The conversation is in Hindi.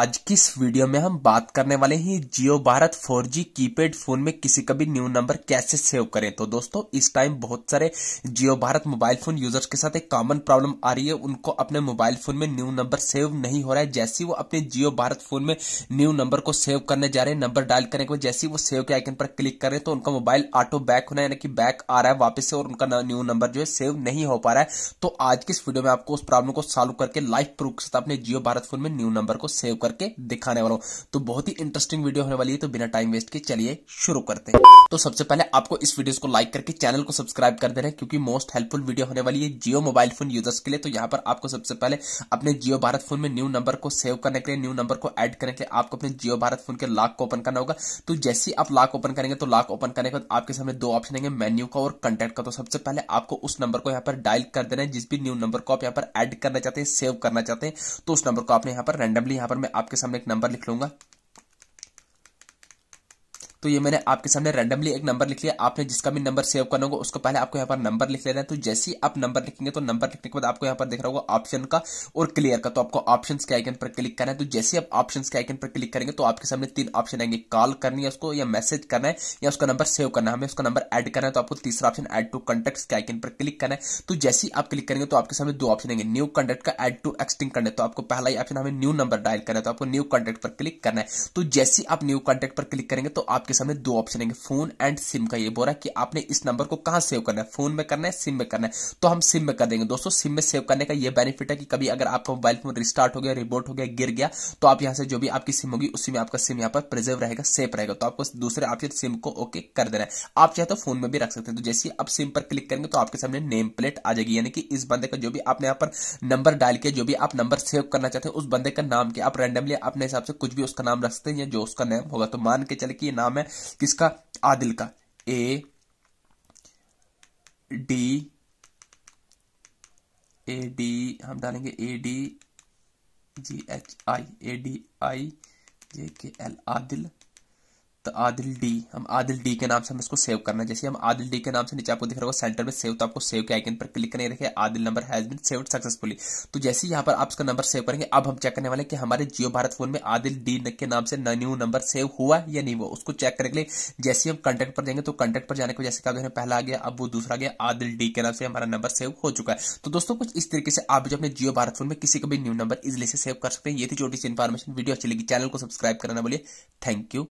आज की इस वीडियो में हम बात करने वाले हैं जियो भारत 4G कीपैड फोन में किसी का भी न्यू नंबर कैसे सेव करें तो दोस्तों इस टाइम बहुत सारे Jio Bharat mobile phone users के साथ एक कॉमन प्रॉब्लम आ रही है उनको अपने मोबाइल फोन में न्यू नंबर सेव नहीं हो रहा है जैसे वो अपने जियो भारत फोन में न्यू नंबर को सेव करने जा रहे हैं नंबर डायल करने के जैसे वो सेव के आइकन पर क्लिक करें तो उनका मोबाइल ऑटो बैक होना यानी कि बैक आ रहा है वापस से और उनका न्यू नंबर जो है सेव नहीं हो पा रहा है तो आज की इस वीडियो में आपको उस प्रॉब्लम को सॉल्व करके लाइफ प्रूफ के साथ अपने जियो भारत फोन में न्यू नंबर को सेव करके दिखाने वाला हूँ तो बहुत ही इंटरेस्टिंग वीडियो होने वाली है तो बिना टाइम वेस्ट के चलिए शुरू करते हैं तो सबसे पहले आपको इस वीडियो को लाइक करके चैनल को सब्सक्राइब कर देना क्योंकि मोस्ट हेल्पफुल वीडियो होने वाली है जियो मोबाइल फोन यूजर्स के लिए तो यहाँ पर आपको सबसे पहले अपने जियो भारत फोन में न्यू नंबर को सेव करने के लिए न्यू नंबर को एड करने के लिए आपको अपने जियो भारत फोन के लॉक को ओपन करना होगा तो जैसे ही आप लॉक ओपन करेंगे तो लॉक ओपन करने के बाद आपके सामने दो ऑप्शन आएंगे मेन्यू का और कंटेंट का तो सबसे पहले आपको उस नंबर को यहाँ पर डायल कर देना है जिस भी न्यू नंबर को आप यहाँ पर एड करना चाहते हैं सेव करना चाहते हैं तो उस नंबर को आपने यहाँ पर रैंडमली यहाँ पर मैं आपके सामने एक नंबर लिख लूंगा तो ये मैंने आपके सामने रैंडमली एक नंबर लिख लिया आपने जिसका भी नंबर सेव करना होगा उसको पहले आपको यहाँ पर नंबर लिख लेना है तो जैसे ही आप नंबर लिखेंगे तो नंबर लिखने के बाद आपको यहाँ पर देख रहा होगा ऑप्शन का और क्लियर का तो आपको ऑप्शन के आइकन पर क्लिक करना है तो जैसे आप ऑप्शन के आइकन पर क्लिक करेंगे तो आपके सामने तीन ऑप्शन आएंगे कॉल करनी है उसको या मैसेज करना है या उसका नंबर सेव करना है हमें उसका नंबर एड करना है तो आपको तीसरा ऑप्शन एड टू कॉन्टेक्ट के आइकन पर क्लिक करना है तो जैसे ही आप क्लिक तो तो तो करेंगे तो आपके सामने दो ऑप्शन आएंगे न्यू कॉन्टेक्ट का एड टू एक्सटिंग करना है तो आपको पहला ही ऑप्शन हमें न्यू नंबर डायल करना है तो आपको न्यू कॉन्टेक्ट पर क्लिक करना है तो जैसे आप न्यू कॉन्टेक्ट पर क्लिक करेंगे तो आपके आपके सामने दो ऑप्शन है फोन एंड सिम का ये बोल रहा है कि आपने इस नंबर को कहां सेव करना है फोन में करना है सिम में करना है तो हम सिम में कर देंगे दोस्तों सिम में सेव करने का ये बेनिफिट है कि कभी अगर आपका मोबाइल फोन रिस्टार्ट हो गया रिबोट हो गया गिर गया तो आप यहां से जो भी आपकी सिम होगी उसी में आपका सिम यहां पर प्रिजर्व रहेगा सेफ रहेगा तो आपको दूसरे ऑप्शन सिम को ओके कर देना है आप चाहे तो फोन में भी रख सकते हैं तो जैसे आप सिम पर क्लिक करेंगे तो आपके सामने नेम प्लेट आ जाएगी यानी कि इस बंदे का जो भी आपने यहां पर नंबर डाल के जो भी आप नंबर सेव करना चाहते हैं उस बंदे का नाम के आप रेंडमली अपने हिसाब से कुछ भी उसका नाम रख सकते हैं या जो उसका नाम होगा तो मान के चले कि ये नाम है है किसका आदिल का ए डी ए डी हम डालेंगे A D G H I A D I J K L Adil तो आदिल डी हम आदिल डी के नाम से हम इसको सेव करना है जैसे हम आदिल डी के नाम से नीचे आपको दिख रहा होगा सेंटर में सेव तो आपको सेव के आइकन पर क्लिक करने रखे Adil number has been saved successfully तो जैसे यहाँ पर आप इसका नंबर सेव करेंगे अब हम चेक करने वाले कि हमारे जियो भारत फोन में आदिल डी के नाम से न्यू नंबर सेव हुआ या नहीं हुआ उसको चेक करने के लिए जैसे हम कंटेक्ट पर जाएंगे तो कंटेक्ट पर जाने के जैसे से पहला आ गया अब वो दूसरा गया आदिल डी के नाम से हमारा नंबर सेव हो चुका है तो दोस्तों कुछ इस तरीके से आप जो अपने जियो भारत फोन में किसी का भी न्यू नंबर इजिली से सेव कर सकते हैं ये थी छोटी सी इन्फॉर्मेशन वीडियो अच्छी लगी चैनल को सब्सक्राइब करना बोलिए थैंक यू